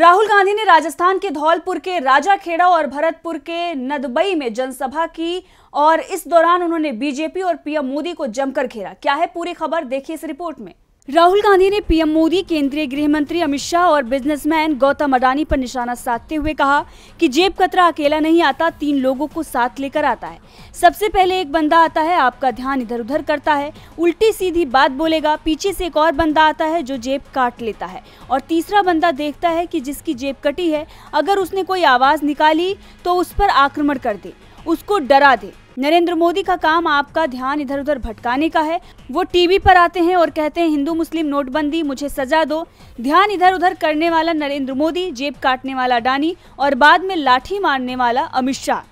राहुल गांधी ने राजस्थान के धौलपुर के राजाखेड़ा और भरतपुर के नदबई में जनसभा की और इस दौरान उन्होंने बीजेपी और पीएम मोदी को जमकर घेरा क्या है पूरी खबर देखिए इस रिपोर्ट में राहुल गांधी ने पीएम मोदी केंद्रीय गृह मंत्री अमित शाह और बिजनेसमैन गौतम अडानी पर निशाना साधते हुए कहा कि जेब कतरा अकेला नहीं आता तीन लोगों को साथ लेकर आता है सबसे पहले एक बंदा आता है आपका ध्यान इधर उधर करता है उल्टी सीधी बात बोलेगा पीछे से एक और बंदा आता है जो जेब काट लेता है और तीसरा बंदा देखता है कि जिसकी जेब कटी है अगर उसने कोई आवाज़ निकाली तो उस पर आक्रमण कर दे उसको डरा दे नरेंद्र मोदी का काम आपका ध्यान इधर उधर भटकाने का है वो टीवी पर आते हैं और कहते हैं हिंदू मुस्लिम नोटबंदी मुझे सजा दो ध्यान इधर उधर करने वाला नरेंद्र मोदी जेब काटने वाला डानी और बाद में लाठी मारने वाला अमित शाह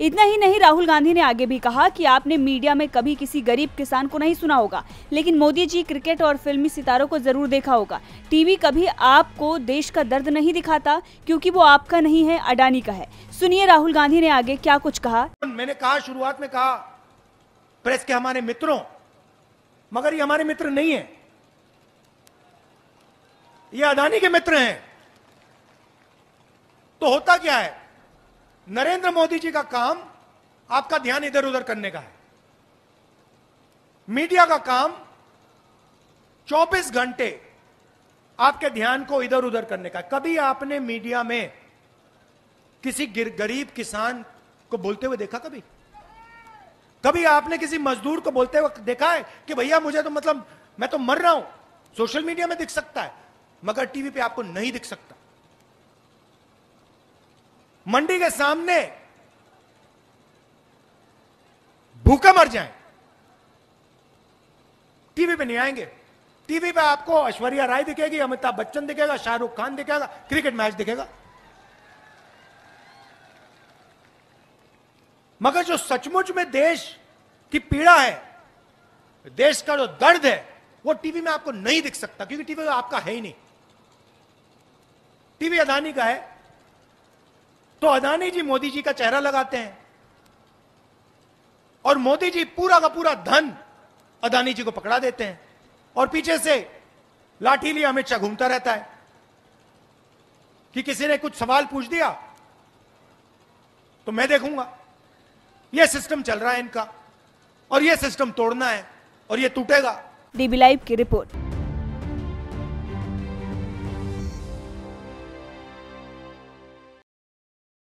इतना ही नहीं राहुल गांधी ने आगे भी कहा कि आपने मीडिया में कभी किसी गरीब किसान को नहीं सुना होगा लेकिन मोदी जी क्रिकेट और फिल्मी सितारों को जरूर देखा होगा टीवी कभी आपको देश का दर्द नहीं दिखाता क्योंकि वो आपका नहीं है अडानी का है सुनिए राहुल गांधी ने आगे क्या कुछ कहा मैंने कहा शुरुआत में कहा प्रेस के हमारे मित्रों मगर ये हमारे मित्र नहीं है ये अडानी के मित्र हैं तो होता क्या है नरेंद्र मोदी जी का काम आपका ध्यान इधर उधर करने का है मीडिया का काम 24 घंटे आपके ध्यान को इधर उधर करने का कभी आपने मीडिया में किसी गरीब किसान को बोलते हुए देखा कभी कभी आपने किसी मजदूर को बोलते हुए देखा है कि भैया मुझे तो मतलब मैं तो मर रहा हूं सोशल मीडिया में दिख सकता है मगर टीवी पे आपको नहीं दिख सकता मंडी के सामने भूखा मर जाए टीवी पे नहीं आएंगे टीवी पे आपको ऐश्वर्या राय दिखेगी अमिताभ बच्चन दिखेगा शाहरुख खान दिखेगा क्रिकेट मैच दिखेगा मगर जो सचमुच में देश की पीड़ा है देश का जो दर्द है वो टीवी में आपको नहीं दिख सकता क्योंकि टीवी आपका है ही नहीं टीवी अदानी का है तो अदानी जी मोदी जी का चेहरा लगाते हैं और मोदी जी पूरा का पूरा धन अदानी जी को पकड़ा देते हैं और पीछे से लाठी लिए अमित शाह घूमता रहता है कि किसी ने कुछ सवाल पूछ दिया तो मैं देखूंगा यह सिस्टम चल रहा है इनका और यह सिस्टम तोड़ना है और यह टूटेगा डीबी लाइव की रिपोर्ट